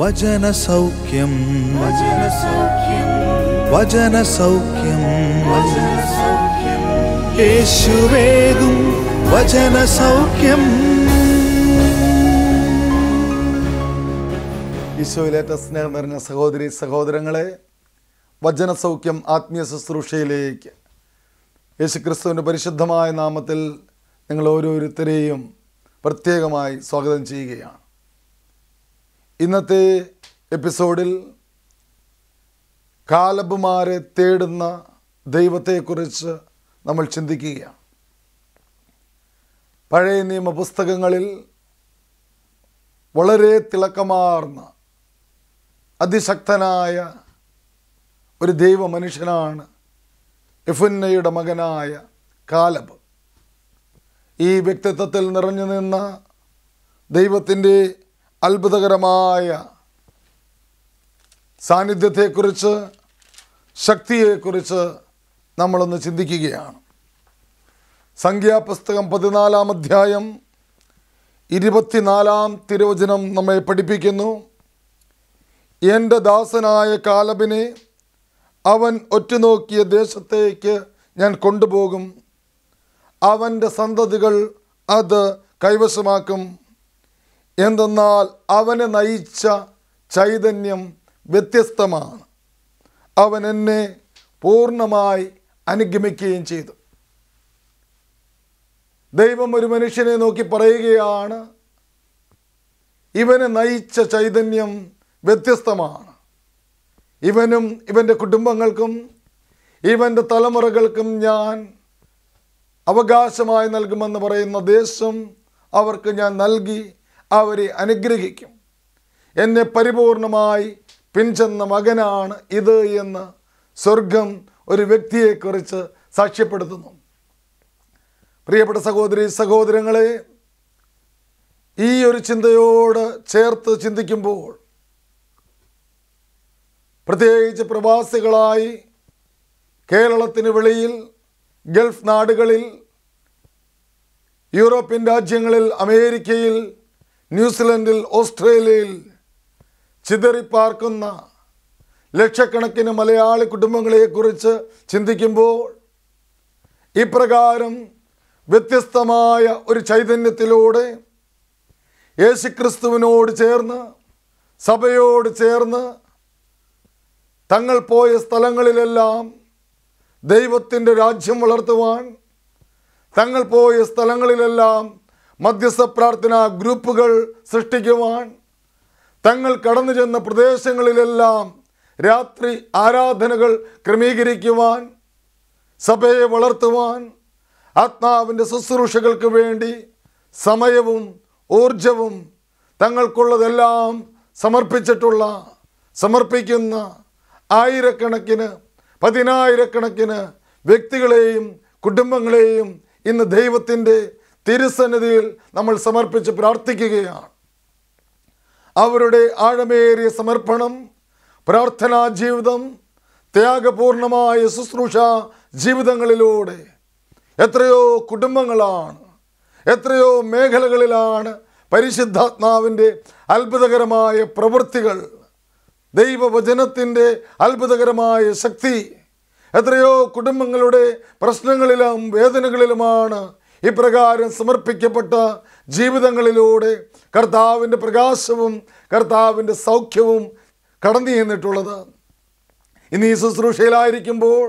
വചന വചന സൗഖ്യം വചന സൗഖ്യം വചനസൗഖ്യം വചന സൗഖ്യം ഈശോയിലേറ്റ സ്നേഹം നിറഞ്ഞ സഹോദരി സഹോദരങ്ങളെ വചന സൗഖ്യം ആത്മീയ ശുശ്രൂഷയിലേക്ക് യേശുക്രിസ്തുവിൻ്റെ പരിശുദ്ധമായ നാമത്തിൽ നിങ്ങൾ ഓരോരുത്തരെയും പ്രത്യേകമായി സ്വാഗതം ചെയ്യുകയാണ് ഇന്നത്തെ എപ്പിസോഡിൽ കാലബുമാരെ തേടുന്ന ദൈവത്തെക്കുറിച്ച് നമ്മൾ ചിന്തിക്കുകയാണ് പഴയ നിയമ പുസ്തകങ്ങളിൽ വളരെ തിളക്കമാർന്ന അതിശക്തനായ ഒരു ദൈവ മനുഷ്യനാണ് എഫുന്നയുടെ മകനായ കാലബ് ഈ വ്യക്തിത്വത്തിൽ നിറഞ്ഞു നിന്ന ദൈവത്തിൻ്റെ അത്ഭുതകരമായ സാന്നിധ്യത്തെക്കുറിച്ച് ശക്തിയെക്കുറിച്ച് നമ്മളൊന്ന് ചിന്തിക്കുകയാണ് സംഖ്യാപുസ്തകം പതിനാലാം അധ്യായം ഇരുപത്തിനാലാം തിരുവചനം നമ്മെ പഠിപ്പിക്കുന്നു എൻ്റെ ദാസനായ കാലബിനെ അവൻ ഒറ്റുനോക്കിയ ദേശത്തേക്ക് ഞാൻ കൊണ്ടുപോകും അവൻ്റെ സന്തതികൾ അത് കൈവശമാക്കും എന്തെന്നാൽ അവനെ നയിച്ച ചൈതന്യം വ്യത്യസ്തമാണ് അവൻ എന്നെ പൂർണ്ണമായി അനുഗമിക്കുകയും ചെയ്തു ദൈവം ഒരു മനുഷ്യനെ നോക്കി പറയുകയാണ് ഇവനെ നയിച്ച ചൈതന്യം വ്യത്യസ്തമാണ് ഇവനും ഇവൻ്റെ കുടുംബങ്ങൾക്കും ഇവൻ്റെ തലമുറകൾക്കും ഞാൻ അവകാശമായി നൽകുമെന്ന് പറയുന്ന ദേശം അവർക്ക് ഞാൻ നൽകി അവരെ അനുഗ്രഹിക്കും എന്നെ പരിപൂർണമായി പിൻചെന്ന മകനാണ് ഇത് എന്ന് സ്വർഗം ഒരു വ്യക്തിയെക്കുറിച്ച് സാക്ഷ്യപ്പെടുത്തുന്നു പ്രിയപ്പെട്ട സഹോദരി സഹോദരങ്ങളെ ഈ ഒരു ചിന്തയോട് ചേർത്ത് ചിന്തിക്കുമ്പോൾ പ്രത്യേകിച്ച് പ്രവാസികളായി കേരളത്തിന് വെളിയിൽ ഗൾഫ് നാടുകളിൽ യൂറോപ്യൻ രാജ്യങ്ങളിൽ അമേരിക്കയിൽ ന്യൂസിലൻഡിൽ ഓസ്ട്രേലിയയിൽ ചിതറിപ്പാർക്കുന്ന ലക്ഷക്കണക്കിന് മലയാളി കുടുംബങ്ങളെക്കുറിച്ച് ചിന്തിക്കുമ്പോൾ ഇപ്രകാരം വ്യത്യസ്തമായ ഒരു ചൈതന്യത്തിലൂടെ യേശുക്രിസ്തുവിനോട് ചേർന്ന് സഭയോട് ചേർന്ന് തങ്ങൾ പോയ സ്ഥലങ്ങളിലെല്ലാം ദൈവത്തിൻ്റെ രാജ്യം വളർത്തുവാൻ തങ്ങൾ പോയ സ്ഥലങ്ങളിലെല്ലാം മധ്യസ്ഥ പ്രാർത്ഥന ഗ്രൂപ്പുകൾ സൃഷ്ടിക്കുവാൻ തങ്ങൾ കടന്നു ചെന്ന പ്രദേശങ്ങളിലെല്ലാം രാത്രി ആരാധനകൾ ക്രമീകരിക്കുവാൻ സഭയെ വളർത്തുവാൻ ആത്മാവിൻ്റെ ശുശ്രൂഷകൾക്ക് വേണ്ടി സമയവും ഊർജവും തങ്ങൾക്കുള്ളതെല്ലാം സമർപ്പിച്ചിട്ടുള്ള സമർപ്പിക്കുന്ന ആയിരക്കണക്കിന് പതിനായിരക്കണക്കിന് വ്യക്തികളെയും കുടുംബങ്ങളെയും ഇന്ന് ദൈവത്തിൻ്റെ തിരുസന്നിധിയിൽ നമ്മൾ സമർപ്പിച്ച് പ്രാർത്ഥിക്കുകയാണ് അവരുടെ ആഴമേറിയ സമർപ്പണം പ്രാർത്ഥനാ ജീവിതം ത്യാഗപൂർണമായ ശുശ്രൂഷ ജീവിതങ്ങളിലൂടെ എത്രയോ കുടുംബങ്ങളാണ് എത്രയോ മേഖലകളിലാണ് പരിശുദ്ധാത്മാവിൻ്റെ അത്ഭുതകരമായ പ്രവൃത്തികൾ ദൈവവചനത്തിൻ്റെ അത്ഭുതകരമായ ശക്തി എത്രയോ കുടുംബങ്ങളുടെ പ്രശ്നങ്ങളിലും വേദനകളിലുമാണ് ഇപ്രകാരം സമർപ്പിക്കപ്പെട്ട ജീവിതങ്ങളിലൂടെ കർത്താവിൻ്റെ പ്രകാശവും കർത്താവിൻ്റെ സൗഖ്യവും കടന്നു ചെന്നിട്ടുള്ളത് ഇന്ന് ഈ ശുശ്രൂഷയിലായിരിക്കുമ്പോൾ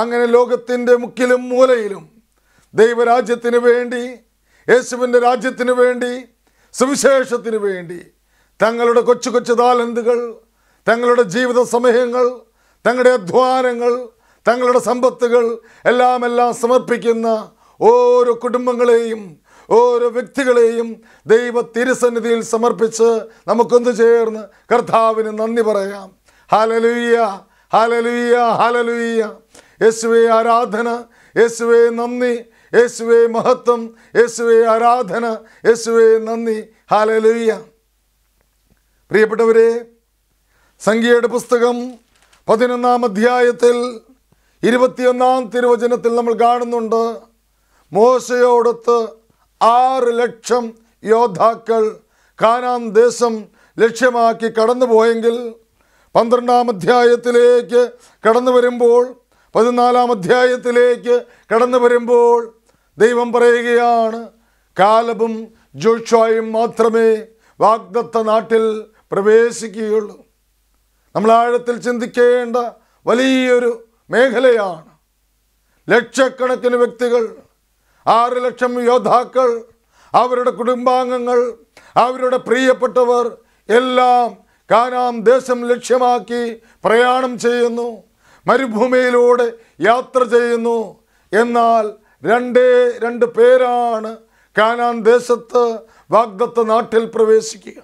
അങ്ങനെ ലോകത്തിൻ്റെ മുക്കിലും മൂലയിലും ദൈവരാജ്യത്തിന് വേണ്ടി യേശുവിൻ്റെ രാജ്യത്തിന് വേണ്ടി സുവിശേഷത്തിന് വേണ്ടി തങ്ങളുടെ കൊച്ചു കൊച്ചു താലന്തുകൾ തങ്ങളുടെ ജീവിത സമയങ്ങൾ തങ്ങളുടെ അധ്വാനങ്ങൾ തങ്ങളുടെ സമ്പത്തുകൾ എല്ലാം എല്ലാം സമർപ്പിക്കുന്ന ഓരോ കുടുംബങ്ങളെയും ഓരോ വ്യക്തികളെയും ദൈവ തിരുസന്നിധിയിൽ സമർപ്പിച്ച് നമുക്കൊന്ന് ചേർന്ന് കർത്താവിന് നന്ദി പറയാം ഹലലുയ്യ ഹലലുയ്യ ഹലലുയ്യ യേശുവെ ആരാധന യേശുവെ നന്ദി യേശുവെ മഹത്വം യേശുവെ ആരാധന യേശുവെ നന്ദി ഹലലുയ്യ പ്രിയപ്പെട്ടവരെ സംഖ്യയുടെ പുസ്തകം പതിനൊന്നാം അധ്യായത്തിൽ ഇരുപത്തിയൊന്നാം തിരുവചനത്തിൽ നമ്മൾ കാണുന്നുണ്ട് മോശയോടൊത്ത് ആറ് ലക്ഷം യോദ്ധാക്കൾ കാനാൻ ദേശം ലക്ഷ്യമാക്കി കടന്നുപോയെങ്കിൽ പന്ത്രണ്ടാം അധ്യായത്തിലേക്ക് കടന്നു വരുമ്പോൾ പതിനാലാം അധ്യായത്തിലേക്ക് കടന്നു വരുമ്പോൾ ദൈവം പറയുകയാണ് കാലബും ജോഷായും മാത്രമേ വാഗ്ദത്ത നാട്ടിൽ പ്രവേശിക്കുകയുള്ളൂ നമ്മൾ ആഴത്തിൽ ചിന്തിക്കേണ്ട വലിയൊരു മേഖലയാണ് ലക്ഷക്കണക്കിന് വ്യക്തികൾ ആറ് ലക്ഷം യോദ്ധാക്കൾ അവരുടെ കുടുംബാംഗങ്ങൾ അവരുടെ പ്രിയപ്പെട്ടവർ എല്ലാം കാനാം ദേശം ലക്ഷ്യമാക്കി പ്രയാണം ചെയ്യുന്നു മരുഭൂമിയിലൂടെ യാത്ര ചെയ്യുന്നു എന്നാൽ രണ്ടേ രണ്ട് പേരാണ് കാനാൻ ദേശത്ത് വാഗ്ദത്ത നാട്ടിൽ പ്രവേശിക്കുക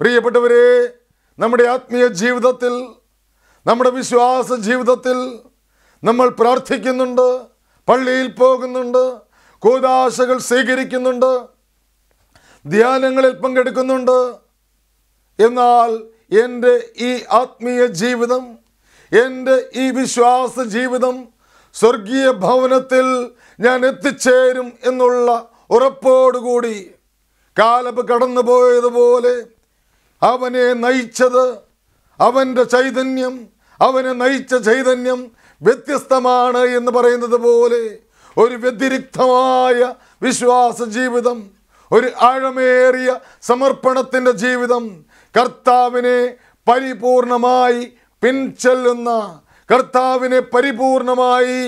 പ്രിയപ്പെട്ടവരെ നമ്മുടെ ആത്മീയ ജീവിതത്തിൽ നമ്മുടെ വിശ്വാസ ജീവിതത്തിൽ നമ്മൾ പ്രാർത്ഥിക്കുന്നുണ്ട് പള്ളിയിൽ പോകുന്നുണ്ട് കൂതാശകൾ സ്വീകരിക്കുന്നുണ്ട് ധ്യാനങ്ങളിൽ പങ്കെടുക്കുന്നുണ്ട് എന്നാൽ എൻ്റെ ഈ ആത്മീയ ജീവിതം എൻ്റെ ഈ വിശ്വാസ ജീവിതം സ്വർഗീയ ഭവനത്തിൽ ഞാൻ എത്തിച്ചേരും എന്നുള്ള ഉറപ്പോടുകൂടി കാലബ് കടന്നുപോയതുപോലെ അവനെ നയിച്ചത് അവൻ്റെ ചൈതന്യം അവനെ നയിച്ച ചൈതന്യം വ്യത്യസ്തമാണ് എന്ന് പറയുന്നത് പോലെ ഒരു വ്യതിരിക്തമായ വിശ്വാസ ജീവിതം ഒരു ആഴമേറിയ സമർപ്പണത്തിൻ്റെ ജീവിതം കർത്താവിനെ പരിപൂർണമായി പിൻചെല്ലുന്ന കർത്താവിനെ പരിപൂർണമായി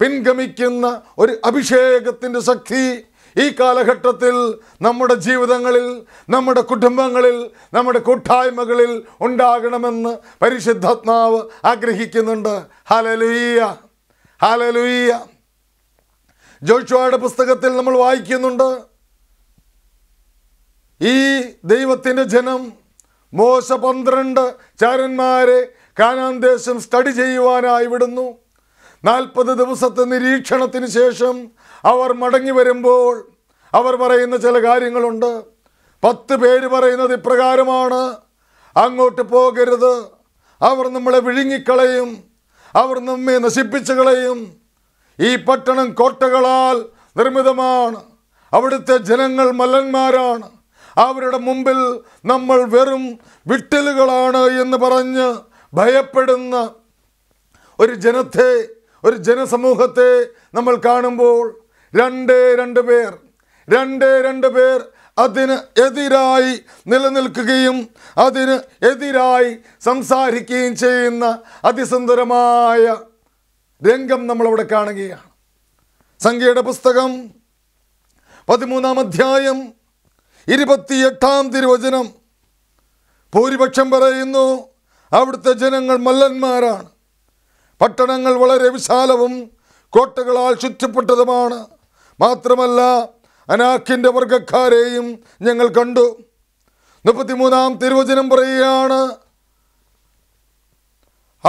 പിൻഗമിക്കുന്ന ഒരു അഭിഷേകത്തിൻ്റെ ശക്തി ഈ കാലഘട്ടത്തിൽ നമ്മുടെ ജീവിതങ്ങളിൽ നമ്മുടെ കുടുംബങ്ങളിൽ നമ്മുടെ കൂട്ടായ്മകളിൽ ഉണ്ടാകണമെന്ന് പരിശുദ്ധാത്മാവ് ആഗ്രഹിക്കുന്നുണ്ട് ഹലലുയ്യ ഹലലുയ്യ ജോഷുവയുടെ പുസ്തകത്തിൽ നമ്മൾ വായിക്കുന്നുണ്ട് ഈ ദൈവത്തിൻ്റെ ജനം മോശ പന്ത്രണ്ട് ചാരന്മാരെ കാനാന്തേശം സ്റ്റഡി ചെയ്യുവാനായി വിടുന്നു നാൽപ്പത് ദിവസത്തെ നിരീക്ഷണത്തിന് ശേഷം അവർ മടങ്ങി വരുമ്പോൾ അവർ പറയുന്ന ചില കാര്യങ്ങളുണ്ട് പത്ത് പേര് പറയുന്നത് ഇപ്രകാരമാണ് അങ്ങോട്ട് പോകരുത് അവർ നമ്മളെ വിഴുങ്ങിക്കളയും അവർ നമ്മെ നശിപ്പിച്ചു കളയും ഈ പട്ടണം കോട്ടകളാൽ നിർമ്മിതമാണ് അവിടുത്തെ ജനങ്ങൾ മല്ലന്മാരാണ് അവരുടെ മുമ്പിൽ നമ്മൾ വെറും വിട്ടലുകളാണ് എന്ന് പറഞ്ഞ് ഭയപ്പെടുന്ന ഒരു ജനത്തെ ഒരു ജനസമൂഹത്തെ നമ്മൾ കാണുമ്പോൾ രണ്ട് രണ്ട് പേർ രണ്ട് രണ്ട് പേർ അതിന് എതിരായി നിലനിൽക്കുകയും അതിന് എതിരായി സംസാരിക്കുകയും ചെയ്യുന്ന അതിസുന്ദരമായ രംഗം നമ്മളവിടെ കാണുകയാണ് സംഖ്യയുടെ പുസ്തകം പതിമൂന്നാം അധ്യായം ഇരുപത്തിയെട്ടാം തിരുവചനം ഭൂരിപക്ഷം പറയുന്നു അവിടുത്തെ ജനങ്ങൾ മല്ലന്മാരാണ് പട്ടണങ്ങൾ വളരെ വിശാലവും കോട്ടകളാൽ ചുറ്റപ്പെട്ടതുമാണ് മാത്രമല്ല അനാഖിൻ്റെ വർഗക്കാരെയും ഞങ്ങൾ കണ്ടു മുപ്പത്തിമൂന്നാം തിരുവചനം പറയുകയാണ്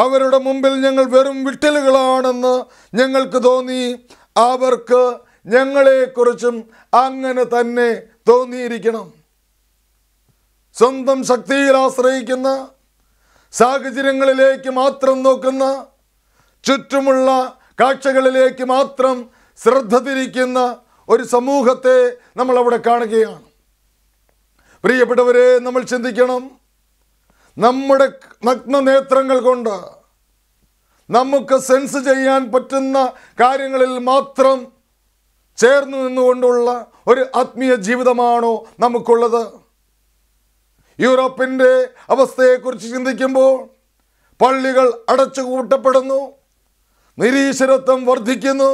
അവരുടെ മുമ്പിൽ ഞങ്ങൾ വെറും വിട്ടലുകളാണെന്ന് ഞങ്ങൾക്ക് തോന്നി അവർക്ക് ഞങ്ങളെക്കുറിച്ചും അങ്ങനെ തന്നെ തോന്നിയിരിക്കണം സ്വന്തം ശക്തിയിൽ ആശ്രയിക്കുന്ന സാഹചര്യങ്ങളിലേക്ക് മാത്രം നോക്കുന്ന ചുറ്റുമുള്ള കാഴ്ചകളിലേക്ക് മാത്രം ശ്രദ്ധ തിരിക്കുന്ന ഒരു സമൂഹത്തെ നമ്മൾ അവിടെ കാണുകയാണ് പ്രിയപ്പെട്ടവരെ നമ്മൾ ചിന്തിക്കണം നമ്മുടെ നഗ്ന നേത്രങ്ങൾ കൊണ്ട് നമുക്ക് സെൻസ് ചെയ്യാൻ പറ്റുന്ന കാര്യങ്ങളിൽ മാത്രം ചേർന്നു നിന്നുകൊണ്ടുള്ള ഒരു ആത്മീയ ജീവിതമാണോ നമുക്കുള്ളത് യൂറോപ്പിൻ്റെ അവസ്ഥയെക്കുറിച്ച് ചിന്തിക്കുമ്പോൾ പള്ളികൾ കൂട്ടപ്പെടുന്നു നിരീശ്വരത്വം വർദ്ധിക്കുന്നു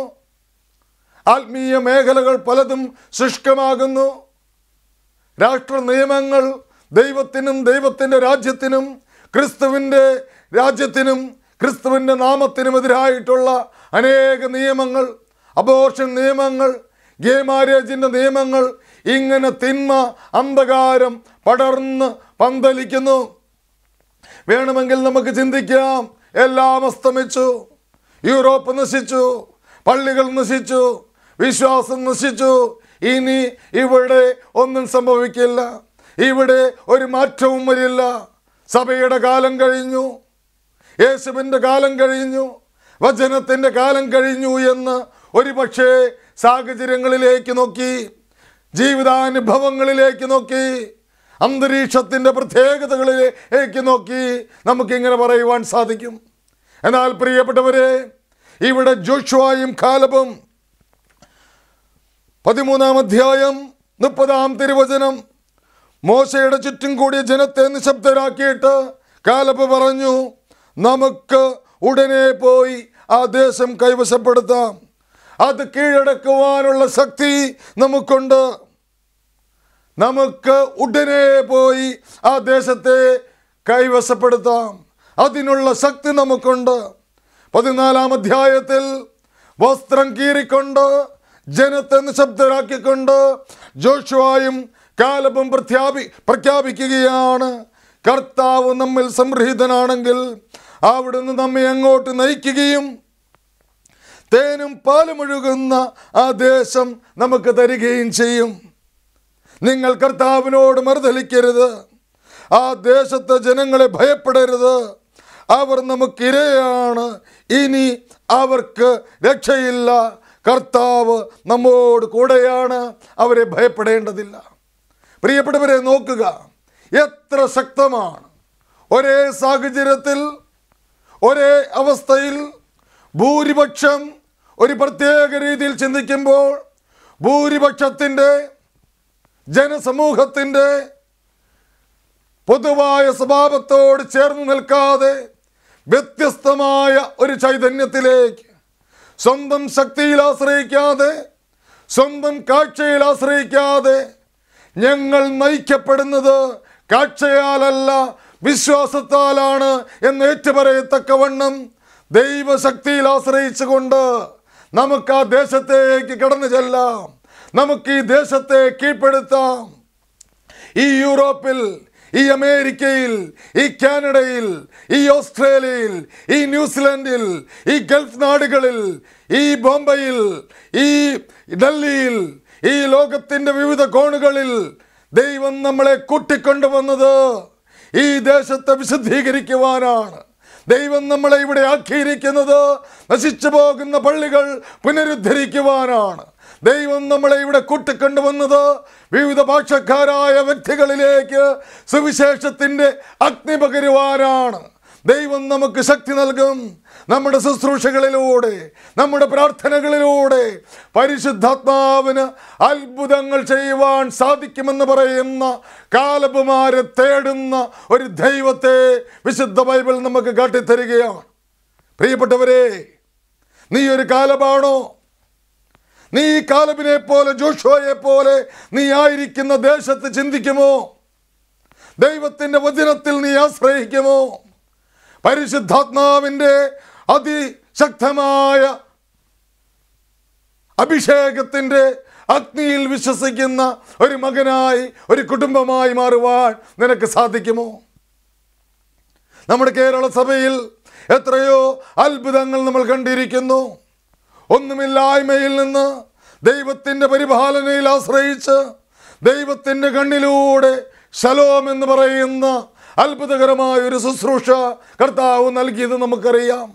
ആത്മീയ മേഖലകൾ പലതും ശുഷ്കമാകുന്നു രാഷ്ട്ര നിയമങ്ങൾ ദൈവത്തിനും ദൈവത്തിൻ്റെ രാജ്യത്തിനും ക്രിസ്തുവിൻ്റെ രാജ്യത്തിനും ക്രിസ്തുവിൻ്റെ നാമത്തിനും എതിരായിട്ടുള്ള അനേക നിയമങ്ങൾ അബോർഷൻ നിയമങ്ങൾ ഗേ മാരേജിൻ്റെ നിയമങ്ങൾ ഇങ്ങനെ തിന്മ അന്ധകാരം പടർന്ന് പന്തലിക്കുന്നു വേണമെങ്കിൽ നമുക്ക് ചിന്തിക്കാം എല്ലാം അസ്തമിച്ചു യൂറോപ്പ് നശിച്ചു പള്ളികൾ നശിച്ചു വിശ്വാസം നശിച്ചു ഇനി ഇവിടെ ഒന്നും സംഭവിക്കില്ല ഇവിടെ ഒരു മാറ്റവും വരില്ല സഭയുടെ കാലം കഴിഞ്ഞു യേശുവിൻ്റെ കാലം കഴിഞ്ഞു വചനത്തിൻ്റെ കാലം കഴിഞ്ഞു എന്ന് ഒരുപക്ഷേ സാഹചര്യങ്ങളിലേക്ക് നോക്കി ജീവിതാനുഭവങ്ങളിലേക്ക് നോക്കി അന്തരീക്ഷത്തിൻ്റെ പ്രത്യേകതകളിലേക്ക് നോക്കി നമുക്കിങ്ങനെ പറയുവാൻ സാധിക്കും എന്നാൽ പ്രിയപ്പെട്ടവരെ ഇവിടെ ജോഷുവായും കാലബും പതിമൂന്നാം അധ്യായം മുപ്പതാം തിരുവചനം മോശയുടെ ചുറ്റും കൂടിയ ജനത്തെ നിശബ്ദരാക്കിയിട്ട് കാലബ് പറഞ്ഞു നമുക്ക് ഉടനെ പോയി ആ ദേശം കൈവശപ്പെടുത്താം അത് കീഴടക്കുവാനുള്ള ശക്തി നമുക്കുണ്ട് നമുക്ക് ഉടനെ പോയി ആ ദേശത്തെ കൈവശപ്പെടുത്താം അതിനുള്ള ശക്തി നമുക്കുണ്ട് പതിനാലാം അധ്യായത്തിൽ വസ്ത്രം കീറിക്കൊണ്ട് ജനത്തെ നിശബ്ദരാക്കിക്കൊണ്ട് ജോഷുവായും കാലബും പ്രഖ്യാപി പ്രഖ്യാപിക്കുകയാണ് കർത്താവ് നമ്മിൽ സംഗൃഹീതനാണെങ്കിൽ അവിടുന്ന് നമ്മെ അങ്ങോട്ട് നയിക്കുകയും തേനും പാലുമൊഴുകുന്ന ആ ദേശം നമുക്ക് തരികയും ചെയ്യും നിങ്ങൾ കർത്താവിനോട് മറുതലിക്കരുത് ആ ദേശത്തെ ജനങ്ങളെ ഭയപ്പെടരുത് അവർ നമുക്കിരയാണ് ഇനി അവർക്ക് രക്ഷയില്ല കർത്താവ് നമ്മോട് കൂടെയാണ് അവരെ ഭയപ്പെടേണ്ടതില്ല പ്രിയപ്പെട്ടവരെ നോക്കുക എത്ര ശക്തമാണ് ഒരേ സാഹചര്യത്തിൽ ഒരേ അവസ്ഥയിൽ ഭൂരിപക്ഷം ഒരു പ്രത്യേക രീതിയിൽ ചിന്തിക്കുമ്പോൾ ഭൂരിപക്ഷത്തിൻ്റെ ജനസമൂഹത്തിൻ്റെ പൊതുവായ സ്വഭാവത്തോട് ചേർന്ന് നിൽക്കാതെ വ്യത്യസ്തമായ ഒരു ചൈതന്യത്തിലേക്ക് സ്വന്തം ശക്തിയിൽ ആശ്രയിക്കാതെ സ്വന്തം കാഴ്ചയിൽ ആശ്രയിക്കാതെ ഞങ്ങൾ നയിക്കപ്പെടുന്നത് കാഴ്ചയാലല്ല വിശ്വാസത്താലാണ് എന്ന് ഏറ്റുപറയത്തക്കവണ്ണം ദൈവശക്തിയിൽ ആശ്രയിച്ചുകൊണ്ട് നമുക്ക് ആ ദേശത്തേക്ക് കടന്നു ചെല്ലാം നമുക്ക് ഈ ദേശത്തെ കീഴ്പ്പെടുത്താം ഈ യൂറോപ്പിൽ ഈ അമേരിക്കയിൽ ഈ കാനഡയിൽ ഈ ഓസ്ട്രേലിയയിൽ ഈ ന്യൂസിലൻഡിൽ ഈ ഗൾഫ് നാടുകളിൽ ഈ ബോംബെയിൽ ഈ ഡൽഹിയിൽ ഈ ലോകത്തിൻ്റെ വിവിധ കോണുകളിൽ ദൈവം നമ്മളെ കൂട്ടിക്കൊണ്ടുവന്നത് ഈ ദേശത്തെ വിശുദ്ധീകരിക്കുവാനാണ് ദൈവം നമ്മളെ ഇവിടെ ആക്കിയിരിക്കുന്നത് നശിച്ചു പോകുന്ന പള്ളികൾ പുനരുദ്ധരിക്കുവാനാണ് ദൈവം നമ്മളെ ഇവിടെ കൂട്ടിക്കൊണ്ടുവന്നത് വിവിധ ഭാഷക്കാരായ വ്യക്തികളിലേക്ക് സുവിശേഷത്തിൻ്റെ അഗ്നി പകരുവാനാണ് ദൈവം നമുക്ക് ശക്തി നൽകും നമ്മുടെ ശുശ്രൂഷകളിലൂടെ നമ്മുടെ പ്രാർത്ഥനകളിലൂടെ പരിശുദ്ധാത്മാവിന് അത്ഭുതങ്ങൾ ചെയ്യുവാൻ സാധിക്കുമെന്ന് പറയുന്ന കാലപുമാരെ തേടുന്ന ഒരു ദൈവത്തെ വിശുദ്ധ ബൈബിൾ നമുക്ക് കാട്ടിത്തരികയാണ് പ്രിയപ്പെട്ടവരെ നീ ഒരു കാലമാണോ നീ ഈ കാലബിനെ പോലെ ജോഷോയെ പോലെ നീ ആയിരിക്കുന്ന ദേശത്ത് ചിന്തിക്കുമോ ദൈവത്തിൻ്റെ വചനത്തിൽ നീ ആശ്രയിക്കുമോ പരിശുദ്ധാത്മാവിൻ്റെ അതിശക്തമായ അഭിഷേകത്തിൻ്റെ അഗ്നിയിൽ വിശ്വസിക്കുന്ന ഒരു മകനായി ഒരു കുടുംബമായി മാറുവാൻ നിനക്ക് സാധിക്കുമോ നമ്മുടെ കേരള സഭയിൽ എത്രയോ അത്ഭുതങ്ങൾ നമ്മൾ കണ്ടിരിക്കുന്നു ഒന്നുമില്ലായ്മയിൽ നിന്ന് ദൈവത്തിൻ്റെ പരിപാലനയിൽ ആശ്രയിച്ച് ദൈവത്തിൻ്റെ കണ്ണിലൂടെ ശലോം എന്ന് പറയുന്ന അത്ഭുതകരമായ ഒരു ശുശ്രൂഷ കർത്താവ് നൽകിയത് നമുക്കറിയാം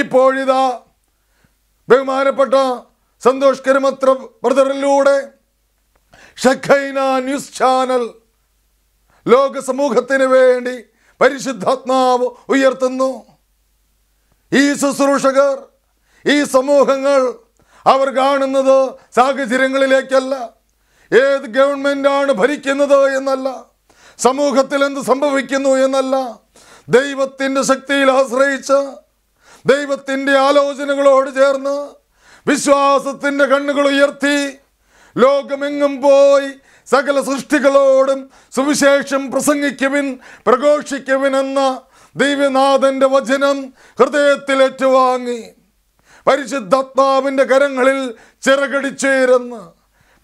ഇപ്പോഴിതാ ബഹുമാനപ്പെട്ട സന്തോഷ് കരുമത്ര ബ്രദറിലൂടെ ഷഖൈന ന്യൂസ് ചാനൽ ലോക സമൂഹത്തിന് വേണ്ടി പരിശുദ്ധാത്മാവ് ഉയർത്തുന്നു ഈ ശുശ്രൂഷകർ ഈ സമൂഹങ്ങൾ അവർ കാണുന്നത് സാഹചര്യങ്ങളിലേക്കല്ല ഏത് ഗവൺമെൻറ്റാണ് ഭരിക്കുന്നത് എന്നല്ല സമൂഹത്തിൽ എന്ത് സംഭവിക്കുന്നു എന്നല്ല ദൈവത്തിൻ്റെ ശക്തിയിൽ ആശ്രയിച്ച് ദൈവത്തിൻ്റെ ആലോചനകളോട് ചേർന്ന് വിശ്വാസത്തിൻ്റെ കണ്ണുകൾ ഉയർത്തി ലോകമെങ്ങും പോയി സകല സൃഷ്ടികളോടും സുവിശേഷം പ്രസംഗിക്കുവിൻ പ്രഘോഷിക്കുവിൻ എന്ന ദൈവനാഥൻ്റെ വചനം ഹൃദയത്തിലേറ്റുവാങ്ങി പരിശുദ്ധാത്മാവിൻ്റെ കരങ്ങളിൽ ചിറകടിച്ചേരുന്ന്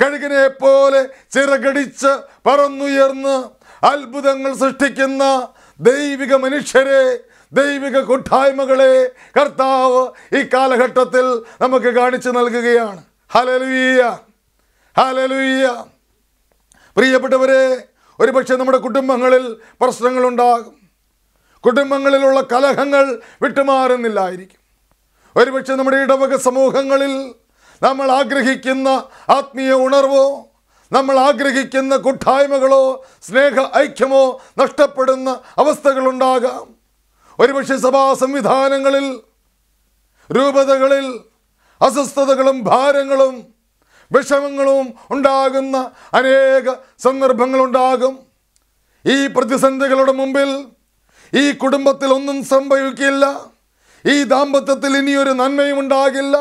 കഴുകിനെ പോലെ ചിറകടിച്ച് പറന്നുയർന്ന് അത്ഭുതങ്ങൾ സൃഷ്ടിക്കുന്ന ദൈവിക മനുഷ്യരെ ദൈവിക കൂട്ടായ്മകളെ കർത്താവ് ഈ കാലഘട്ടത്തിൽ നമുക്ക് കാണിച്ചു നൽകുകയാണ് ഹലലുയ്യ ഹലലുയ്യ പ്രിയപ്പെട്ടവരെ ഒരുപക്ഷെ നമ്മുടെ കുടുംബങ്ങളിൽ പ്രശ്നങ്ങളുണ്ടാകും കുടുംബങ്ങളിലുള്ള കലഹങ്ങൾ വിട്ടുമാറുന്നില്ലായിരിക്കും ഒരുപക്ഷെ നമ്മുടെ ഇടവക സമൂഹങ്ങളിൽ നമ്മൾ ആഗ്രഹിക്കുന്ന ആത്മീയ ഉണർവോ നമ്മൾ ആഗ്രഹിക്കുന്ന കൂട്ടായ്മകളോ സ്നേഹ ഐക്യമോ നഷ്ടപ്പെടുന്ന അവസ്ഥകളുണ്ടാകാം ഒരുപക്ഷെ സഭാ സംവിധാനങ്ങളിൽ രൂപതകളിൽ അസ്വസ്ഥതകളും ഭാരങ്ങളും വിഷമങ്ങളും ഉണ്ടാകുന്ന അനേക സന്ദർഭങ്ങളുണ്ടാകും ഈ പ്രതിസന്ധികളുടെ മുമ്പിൽ ഈ കുടുംബത്തിൽ ഒന്നും സംഭവിക്കില്ല ഈ ദാമ്പത്യത്തിൽ ഇനിയൊരു നന്മയും ഉണ്ടാകില്ല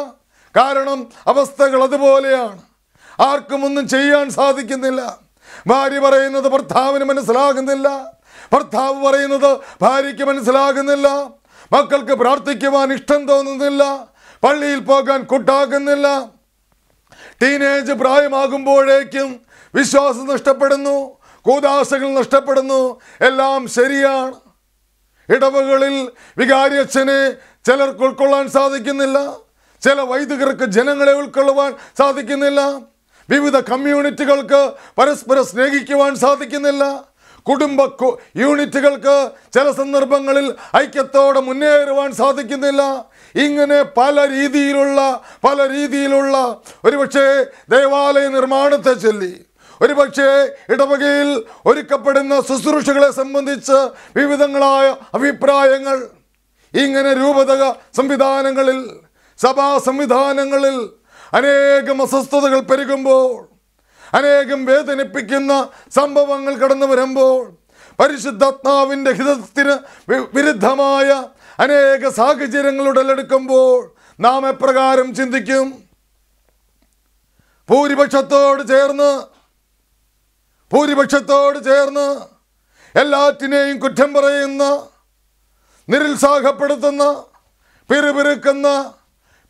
കാരണം അവസ്ഥകൾ അതുപോലെയാണ് ആർക്കും ഒന്നും ചെയ്യാൻ സാധിക്കുന്നില്ല ഭാര്യ പറയുന്നത് ഭർത്താവിന് മനസ്സിലാകുന്നില്ല ഭർത്താവ് പറയുന്നത് ഭാര്യയ്ക്ക് മനസ്സിലാകുന്നില്ല മക്കൾക്ക് പ്രാർത്ഥിക്കുവാൻ ഇഷ്ടം തോന്നുന്നില്ല പള്ളിയിൽ പോകാൻ കൂട്ടാകുന്നില്ല ടീനേജ് പ്രായമാകുമ്പോഴേക്കും വിശ്വാസം നഷ്ടപ്പെടുന്നു കൂതാശകൾ നഷ്ടപ്പെടുന്നു എല്ലാം ശരിയാണ് ഇടവുകളിൽ വികാരിയച്ഛനെ ചിലർക്ക് ഉൾക്കൊള്ളാൻ സാധിക്കുന്നില്ല ചില വൈദികർക്ക് ജനങ്ങളെ ഉൾക്കൊള്ളുവാൻ സാധിക്കുന്നില്ല വിവിധ കമ്മ്യൂണിറ്റികൾക്ക് പരസ്പരം സ്നേഹിക്കുവാൻ സാധിക്കുന്നില്ല കുടുംബ യൂണിറ്റുകൾക്ക് ചില സന്ദർഭങ്ങളിൽ ഐക്യത്തോടെ മുന്നേറുവാൻ സാധിക്കുന്നില്ല ഇങ്ങനെ പല രീതിയിലുള്ള പല രീതിയിലുള്ള ഒരുപക്ഷെ ദേവാലയ നിർമ്മാണത്തെ ചൊല്ലി ഒരുപക്ഷേ ഇടവകയിൽ ഒരുക്കപ്പെടുന്ന ശുശ്രൂഷകളെ സംബന്ധിച്ച് വിവിധങ്ങളായ അഭിപ്രായങ്ങൾ ഇങ്ങനെ രൂപതക സംവിധാനങ്ങളിൽ സഭാ സംവിധാനങ്ങളിൽ അനേകം അസ്വസ്ഥതകൾ പെരുകുമ്പോൾ അനേകം വേദനിപ്പിക്കുന്ന സംഭവങ്ങൾ കടന്നു വരുമ്പോൾ പരിശുദ്ധാത്മാവിൻ്റെ ഹിതത്തിന് വിരുദ്ധമായ അനേക സാഹചര്യങ്ങൾ ഉടലെടുക്കുമ്പോൾ നാം എപ്രകാരം ചിന്തിക്കും ഭൂരിപക്ഷത്തോട് ചേർന്ന് ഭൂരിപക്ഷത്തോട് ചേർന്ന് എല്ലാറ്റിനെയും കുറ്റം പറയുന്ന നിരുത്സാഹപ്പെടുത്തുന്ന പിറുപിറുക്കുന്ന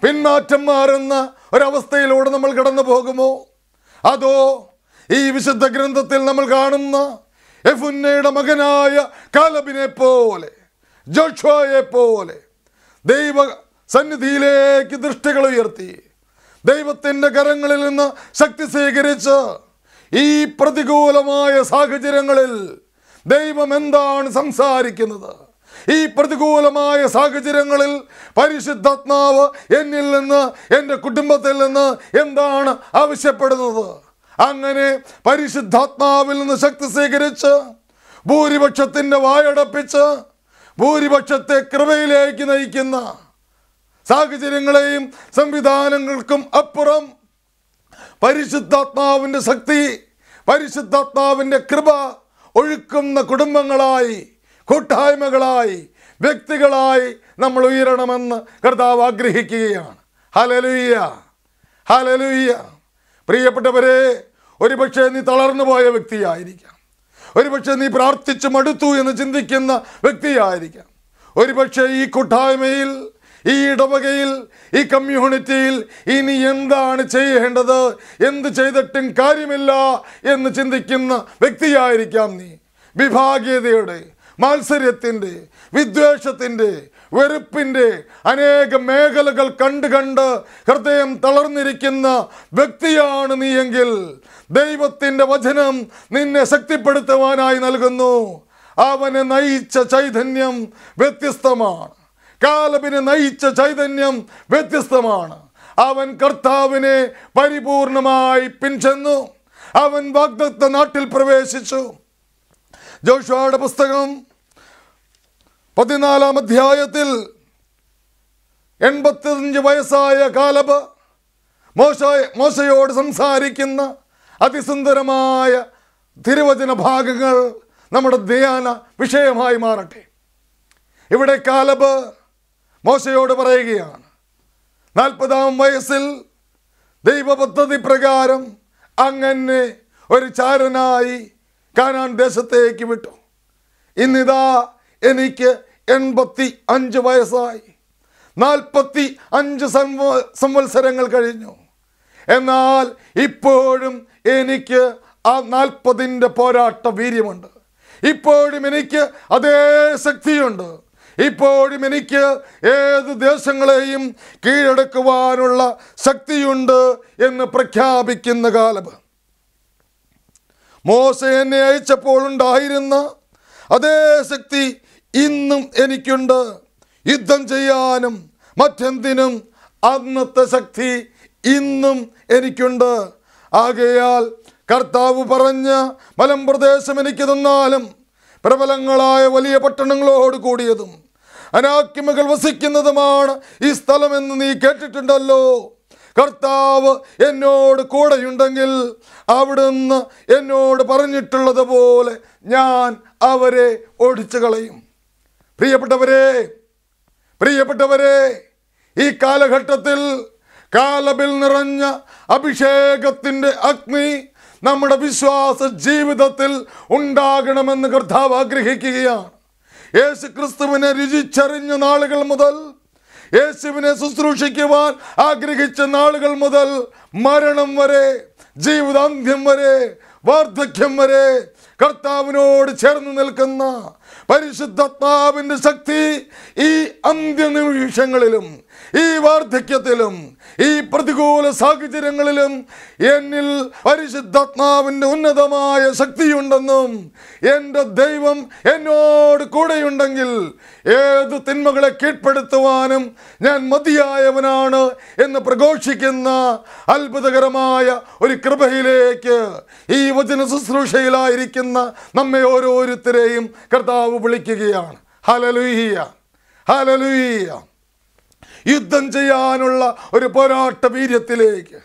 പിന്മാറ്റം മാറുന്ന ഒരവസ്ഥയിലൂടെ നമ്മൾ കടന്നു പോകുമോ അതോ ഈ വിശുദ്ധ ഗ്രന്ഥത്തിൽ നമ്മൾ കാണുന്ന എഫുന്നയുടെ മകനായ കാലബിനെ പോലെ ജോഷയെ പോലെ ദൈവ സന്നിധിയിലേക്ക് ദൃഷ്ടികൾ ഉയർത്തി ദൈവത്തിൻ്റെ കരങ്ങളിൽ നിന്ന് ശക്തി സ്വീകരിച്ച് ഈ പ്രതികൂലമായ സാഹചര്യങ്ങളിൽ ദൈവം എന്താണ് സംസാരിക്കുന്നത് ഈ പ്രതികൂലമായ സാഹചര്യങ്ങളിൽ പരിശുദ്ധാത്മാവ് എന്നിൽ നിന്ന് എൻ്റെ കുടുംബത്തിൽ നിന്ന് എന്താണ് ആവശ്യപ്പെടുന്നത് അങ്ങനെ പരിശുദ്ധാത്മാവിൽ നിന്ന് ശക്തി സ്വീകരിച്ച് ഭൂരിപക്ഷത്തിൻ്റെ വായടപ്പിച്ച് ഭൂരിപക്ഷത്തെ കൃപയിലേക്ക് നയിക്കുന്ന സാഹചര്യങ്ങളെയും സംവിധാനങ്ങൾക്കും അപ്പുറം പരിശുദ്ധാത്മാവിൻ്റെ ശക്തി പരിശുദ്ധാത്മാവിൻ്റെ കൃപ ഒഴുക്കുന്ന കുടുംബങ്ങളായി കൂട്ടായ്മകളായി വ്യക്തികളായി നമ്മൾ ഉയരണമെന്ന് കർത്താവ് ആഗ്രഹിക്കുകയാണ് ഹലലുയ്യ ഹലലുയ്യ പ്രിയപ്പെട്ടവരെ ഒരുപക്ഷെ നീ തളർന്നു പോയ വ്യക്തിയായിരിക്കാം ഒരുപക്ഷെ നീ പ്രാർത്ഥിച്ചു മടുത്തു എന്ന് ചിന്തിക്കുന്ന വ്യക്തിയായിരിക്കാം ഒരുപക്ഷെ ഈ കൂട്ടായ്മയിൽ ഈ ഇടവകയിൽ ഈ കമ്മ്യൂണിറ്റിയിൽ ഇനി എന്താണ് ചെയ്യേണ്ടത് എന്ത് ചെയ്തിട്ടും കാര്യമില്ല എന്ന് ചിന്തിക്കുന്ന വ്യക്തിയായിരിക്കാം നീ വിഭാഗീയതയുടെ മത്സര്യത്തിൻ്റെ വിദ്വേഷത്തിൻ്റെ വെറുപ്പിൻ്റെ അനേക മേഖലകൾ കണ്ട് കണ്ട് ഹൃദയം തളർന്നിരിക്കുന്ന വ്യക്തിയാണ് നീ എങ്കിൽ ദൈവത്തിൻ്റെ വചനം നിന്നെ ശക്തിപ്പെടുത്തുവാനായി നൽകുന്നു അവനെ നയിച്ച ചൈതന്യം വ്യത്യസ്തമാണ് കാലബിനെ നയിച്ച ചൈതന്യം വ്യത്യസ്തമാണ് അവൻ കർത്താവിനെ പരിപൂർണമായി പിൻചെന്നു അവൻ വാഗ്ദത്ത നാട്ടിൽ പ്രവേശിച്ചു ജോഷുവയുടെ പുസ്തകം പതിനാലാം അധ്യായത്തിൽ എൺപത്തിയഞ്ച് വയസ്സായ കാലബ് മോശ മോശയോട് സംസാരിക്കുന്ന അതിസുന്ദരമായ തിരുവചന ഭാഗങ്ങൾ നമ്മുടെ ധ്യാന വിഷയമായി മാറട്ടെ ഇവിടെ കാലബ് മോശയോട് പറയുകയാണ് നാൽപ്പതാം വയസ്സിൽ ദൈവപദ്ധതി പ്രകാരം അങ്ങനെ ഒരു ചാരനായി കാനാൻ ദേശത്തേക്ക് വിട്ടു ഇന്നിതാ എനിക്ക് എൺപത്തി അഞ്ച് വയസ്സായി നാൽപ്പത്തി അഞ്ച് സംവ സംവത്സരങ്ങൾ കഴിഞ്ഞു എന്നാൽ ഇപ്പോഴും എനിക്ക് ആ നാൽപ്പതിൻ്റെ പോരാട്ട വീര്യമുണ്ട് ഇപ്പോഴും എനിക്ക് അതേ ശക്തിയുണ്ട് ഇപ്പോഴും എനിക്ക് ഏത് ദേശങ്ങളെയും കീഴടക്കുവാനുള്ള ശക്തിയുണ്ട് എന്ന് പ്രഖ്യാപിക്കുന്ന കാലം മോശ എന്നെ അയച്ചപ്പോൾ ഉണ്ടായിരുന്ന അതേ ശക്തി ഇന്നും എനിക്കുണ്ട് യുദ്ധം ചെയ്യാനും മറ്റെന്തിനും അന്നത്തെ ശക്തി ഇന്നും എനിക്കുണ്ട് ആകയാൽ കർത്താവ് പറഞ്ഞ മലമ്പ്രദേശം എനിക്ക് തന്നാലും പ്രബലങ്ങളായ വലിയ പട്ടണങ്ങളോട് കൂടിയതും അനാക്കിമകൾ വസിക്കുന്നതുമാണ് ഈ സ്ഥലമെന്ന് നീ കേട്ടിട്ടുണ്ടല്ലോ കർത്താവ് എന്നോട് കൂടെയുണ്ടെങ്കിൽ അവിടുന്ന് എന്നോട് പറഞ്ഞിട്ടുള്ളത് പോലെ ഞാൻ അവരെ ഓടിച്ചു കളയും പ്രിയപ്പെട്ടവരെ പ്രിയപ്പെട്ടവരെ ഈ കാലഘട്ടത്തിൽ കാലബിൽ നിറഞ്ഞ അഭിഷേകത്തിൻ്റെ അഗ്നി നമ്മുടെ വിശ്വാസ ജീവിതത്തിൽ ഉണ്ടാകണമെന്ന് കർത്താവ് ആഗ്രഹിക്കുകയാണ് യേശു ക്രിസ്തുവിനെ രുചിച്ചറിഞ്ഞ നാളുകൾ മുതൽ യേശുവിനെ ശുശ്രൂഷിക്കുവാൻ ആഗ്രഹിച്ച നാളുകൾ മുതൽ മരണം വരെ ജീവിതാന്ത്യം വരെ വാർദ്ധക്യം വരെ കർത്താവിനോട് ചേർന്ന് നിൽക്കുന്ന പരിശുദ്ധാത്മാവിൻ്റെ ശക്തി ഈ അന്ത്യനിമിഷങ്ങളിലും ഈ വാർദ്ധക്യത്തിലും ഈ പ്രതികൂല സാഹചര്യങ്ങളിലും എന്നിൽ പരിശുദ്ധാത്മാവിൻ്റെ ഉന്നതമായ ശക്തിയുണ്ടെന്നും എൻ്റെ ദൈവം എന്നോട് കൂടെയുണ്ടെങ്കിൽ ഏത് തിന്മകളെ കീഴ്പ്പെടുത്തുവാനും ഞാൻ മതിയായവനാണ് എന്ന് പ്രഘോഷിക്കുന്ന അത്ഭുതകരമായ ഒരു കൃപയിലേക്ക് ഈ വചന ശുശ്രൂഷയിലായിരിക്കുന്ന നമ്മെ ഓരോരുത്തരെയും കർത്താവ് കർത്താവ് വിളിക്കുകയാണ് ഹലലുഹിയ ഹലലുഹിയ യുദ്ധം ചെയ്യാനുള്ള ഒരു പോരാട്ട വീര്യത്തിലേക്ക്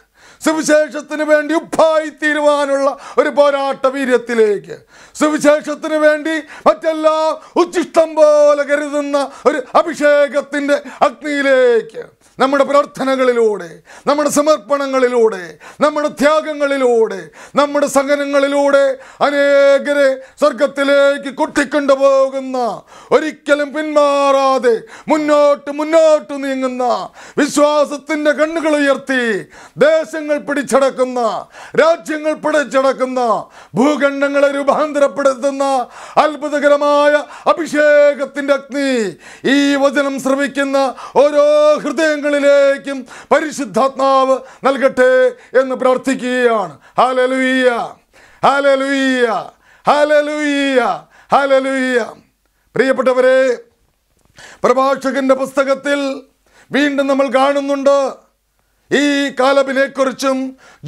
സുവിശേഷത്തിന് വേണ്ടി ഉപ്പായി തീരുവാനുള്ള ഒരു പോരാട്ട വീര്യത്തിലേക്ക് സുവിശേഷത്തിന് വേണ്ടി മറ്റെല്ലാം ഉച്ചിഷ്ടം പോലെ കരുതുന്ന ഒരു അഭിഷേകത്തിൻ്റെ അഗ്നിയിലേക്ക് നമ്മുടെ പ്രാർത്ഥനകളിലൂടെ നമ്മുടെ സമർപ്പണങ്ങളിലൂടെ നമ്മുടെ ത്യാഗങ്ങളിലൂടെ നമ്മുടെ സഹനങ്ങളിലൂടെ അനേകരെ സ്വർഗത്തിലേക്ക് കൊട്ടിക്കൊണ്ടു പോകുന്ന ഒരിക്കലും പിന്മാറാതെ മുന്നോട്ട് മുന്നോട്ട് നീങ്ങുന്ന വിശ്വാസത്തിൻ്റെ കണ്ണുകൾ ഉയർത്തി ദേശങ്ങൾ പിടിച്ചടക്കുന്ന രാജ്യങ്ങൾ പിടിച്ചടക്കുന്ന ഭൂഖണ്ഡങ്ങളെ രൂപാന്തരപ്പെടുത്തുന്ന അത്ഭുതകരമായ അഭിഷേകത്തിൻ്റെ അഗ്നി ഈ വചനം ശ്രമിക്കുന്ന ഓരോ ഹൃദയങ്ങൾ നിങ്ങളിലേക്കും പരിശുദ്ധാത്മാവ് നൽകട്ടെ എന്ന് പ്രാർത്ഥിക്കുകയാണ് ഹാലലുയ്യ ഹാലലുയ്യ ഹാലലുയ്യ ഹാലലുയ്യ പ്രിയപ്പെട്ടവരെ പ്രഭാഷകന്റെ പുസ്തകത്തിൽ വീണ്ടും നമ്മൾ കാണുന്നുണ്ട് ഈ കാലബിനെക്കുറിച്ചും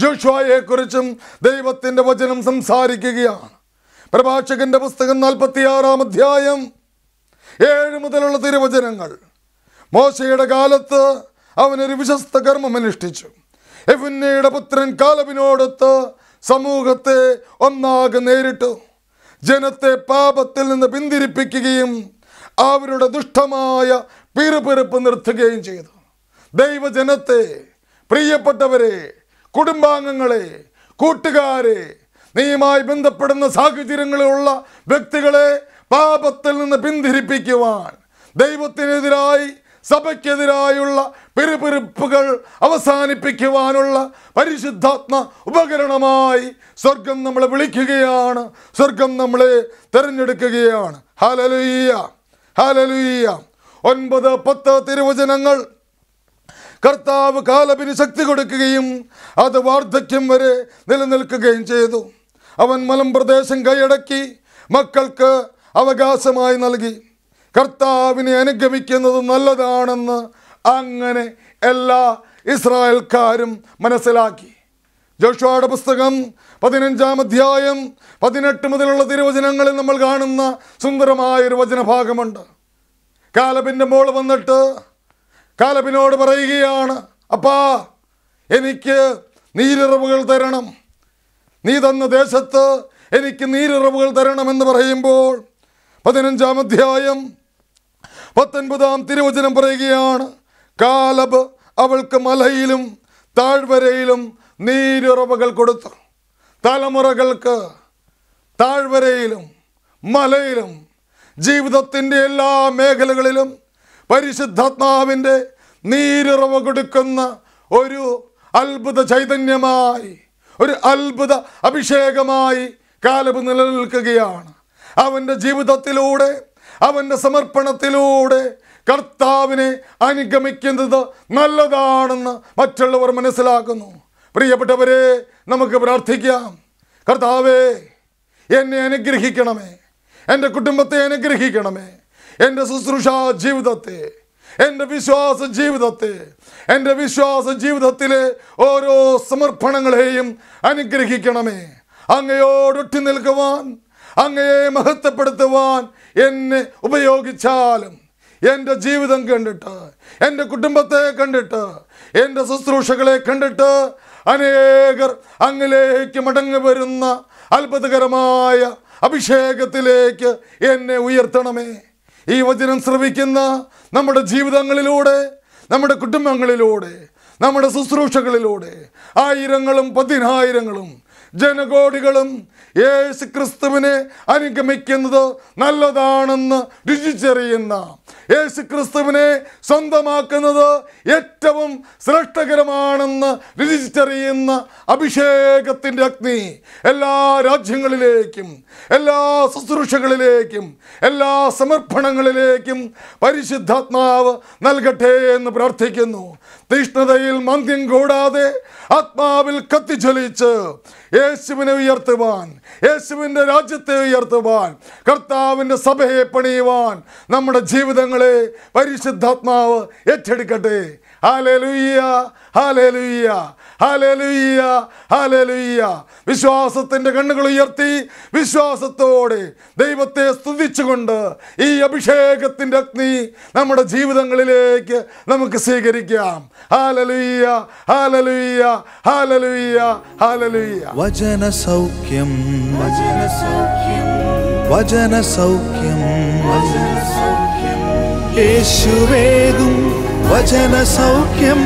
ജോഷ്വായെക്കുറിച്ചും ദൈവത്തിൻ്റെ വചനം സംസാരിക്കുകയാണ് പ്രഭാഷകൻ്റെ പുസ്തകം നാൽപ്പത്തിയാറാം അധ്യായം ഏഴ് മുതലുള്ള തിരുവചനങ്ങൾ മോശയുടെ കാലത്ത് അവനൊരു വിശ്വസ്ത അനുഷ്ഠിച്ചു എഫുന്നയുടെ പുത്രൻ കാലവിനോടൊത്ത് സമൂഹത്തെ ഒന്നാകെ നേരിട്ടു ജനത്തെ പാപത്തിൽ നിന്ന് പിന്തിരിപ്പിക്കുകയും അവരുടെ ദുഷ്ടമായ പിറുപിറുപ്പ് നിർത്തുകയും ചെയ്തു ദൈവജനത്തെ പ്രിയപ്പെട്ടവരെ കുടുംബാംഗങ്ങളെ കൂട്ടുകാരെ നീയുമായി ബന്ധപ്പെടുന്ന സാഹചര്യങ്ങളിലുള്ള വ്യക്തികളെ പാപത്തിൽ നിന്ന് പിന്തിരിപ്പിക്കുവാൻ ദൈവത്തിനെതിരായി സഭയ്ക്കെതിരായുള്ള പിറുപിറുപ്പുകൾ അവസാനിപ്പിക്കുവാനുള്ള പരിശുദ്ധാത്മ ഉപകരണമായി സ്വർഗം നമ്മളെ വിളിക്കുകയാണ് സ്വർഗം നമ്മളെ തിരഞ്ഞെടുക്കുകയാണ് ഹാലലുയ്യ ഹാലലുയ്യ ഒൻപത് പത്ത് തിരുവചനങ്ങൾ കർത്താവ് കാലപിന് ശക്തി കൊടുക്കുകയും അത് വാർദ്ധക്യം വരെ നിലനിൽക്കുകയും ചെയ്തു അവൻ മലമ്പ്രദേശം കൈയടക്കി മക്കൾക്ക് അവകാശമായി നൽകി കർത്താവിനെ അനുഗമിക്കുന്നത് നല്ലതാണെന്ന് അങ്ങനെ എല്ലാ ഇസ്രായേൽക്കാരും മനസ്സിലാക്കി ജോഷുവയുടെ പുസ്തകം പതിനഞ്ചാം അധ്യായം പതിനെട്ട് മുതലുള്ള തിരുവചനങ്ങളിൽ നമ്മൾ കാണുന്ന സുന്ദരമായൊരു വചനഭാഗമുണ്ട് കാലബിൻ്റെ മോൾ വന്നിട്ട് കാലബിനോട് പറയുകയാണ് അപ്പാ എനിക്ക് നീരിറവുകൾ തരണം നീ തന്ന ദേശത്ത് എനിക്ക് നീരിറവുകൾ തരണമെന്ന് പറയുമ്പോൾ പതിനഞ്ചാം അധ്യായം പത്തൊൻപതാം തിരുവചനം പറയുകയാണ് കാലബ് അവൾക്ക് മലയിലും താഴ്വരയിലും നീരുറവകൾ കൊടുത്തു തലമുറകൾക്ക് താഴ്വരയിലും മലയിലും ജീവിതത്തിൻ്റെ എല്ലാ മേഖലകളിലും പരിശുദ്ധാത്മാവിൻ്റെ നീരുറവ് കൊടുക്കുന്ന ഒരു അത്ഭുത ചൈതന്യമായി ഒരു അത്ഭുത അഭിഷേകമായി കാലബ് നിലനിൽക്കുകയാണ് അവൻ്റെ ജീവിതത്തിലൂടെ അവൻ്റെ സമർപ്പണത്തിലൂടെ കർത്താവിനെ അനുഗമിക്കുന്നത് നല്ലതാണെന്ന് മറ്റുള്ളവർ മനസ്സിലാക്കുന്നു പ്രിയപ്പെട്ടവരെ നമുക്ക് പ്രാർത്ഥിക്കാം കർത്താവേ എന്നെ അനുഗ്രഹിക്കണമേ എൻ്റെ കുടുംബത്തെ അനുഗ്രഹിക്കണമേ എൻ്റെ ശുശ്രൂഷ ജീവിതത്തെ എൻ്റെ വിശ്വാസ ജീവിതത്തെ എൻ്റെ വിശ്വാസ ജീവിതത്തിലെ ഓരോ സമർപ്പണങ്ങളെയും അനുഗ്രഹിക്കണമേ അങ്ങയോടൊട്ടി നിൽക്കുവാൻ അങ്ങയെ മഹത്വപ്പെടുത്തുവാൻ എന്നെ ഉപയോഗിച്ചാലും എൻ്റെ ജീവിതം കണ്ടിട്ട് എൻ്റെ കുടുംബത്തെ കണ്ടിട്ട് എൻ്റെ ശുശ്രൂഷകളെ കണ്ടിട്ട് അനേകർ അങ്ങിലേക്ക് മടങ്ങി വരുന്ന അത്ഭുതകരമായ അഭിഷേകത്തിലേക്ക് എന്നെ ഉയർത്തണമേ ഈ വചനം ശ്രവിക്കുന്ന നമ്മുടെ ജീവിതങ്ങളിലൂടെ നമ്മുടെ കുടുംബങ്ങളിലൂടെ നമ്മുടെ ശുശ്രൂഷകളിലൂടെ ആയിരങ്ങളും പതിനായിരങ്ങളും ജനകോടികളും യേശു ക്രിസ്തുവിനെ അനുഗമിക്കുന്നത് നല്ലതാണെന്ന് രുചിച്ചെറിയുന്ന യേശു ക്രിസ്തുവിനെ സ്വന്തമാക്കുന്നത് ഏറ്റവും ശ്രേഷ്ഠകരമാണെന്ന് രചിച്ചറിയുന്ന അഭിഷേകത്തിൻ്റെ അഗ്നി എല്ലാ രാജ്യങ്ങളിലേക്കും എല്ലാ ശുശ്രൂഷകളിലേക്കും എല്ലാ സമർപ്പണങ്ങളിലേക്കും പരിശുദ്ധാത്മാവ് നൽകട്ടെ എന്ന് പ്രാർത്ഥിക്കുന്നു തീഷ്ണതയിൽ മന്ദ്യം കൂടാതെ ആത്മാവിൽ കത്തിച്ചൊലിച്ച് യേശുവിനെ ഉയർത്തുവാൻ യേശുവിൻ്റെ രാജ്യത്തെ ഉയർത്തുവാൻ കർത്താവിൻ്റെ സഭയെ പണിയുവാൻ നമ്മുടെ ജീവിതങ്ങളെ പരിശുദ്ധാത്മാവ് ഏറ്റെടുക്കട്ടെ ഹാലേ ലുയ്യ ഹാലേ ലുയ്യ ഹലലുയ്യ ഹലലുയ്യ വിശ്വാസത്തിൻ്റെ കണ്ണുകൾ ഉയർത്തി വിശ്വാസത്തോടെ ദൈവത്തെ സ്തുതിച്ചുകൊണ്ട് ഈ അഭിഷേകത്തിൻ്റെ അഗ്നി നമ്മുടെ ജീവിതങ്ങളിലേക്ക് നമുക്ക് സ്വീകരിക്കാം ഹാലലുയ്യ ഹാലലുയ്യ ഹാലലുയ്യ ഹാലലുയ്യ വചന സൗഖ്യം വചന സൗഖ്യം വചന സൗഖ്യം വചന സൗഖ്യം യേശുവേകും വചന സൗഖ്യം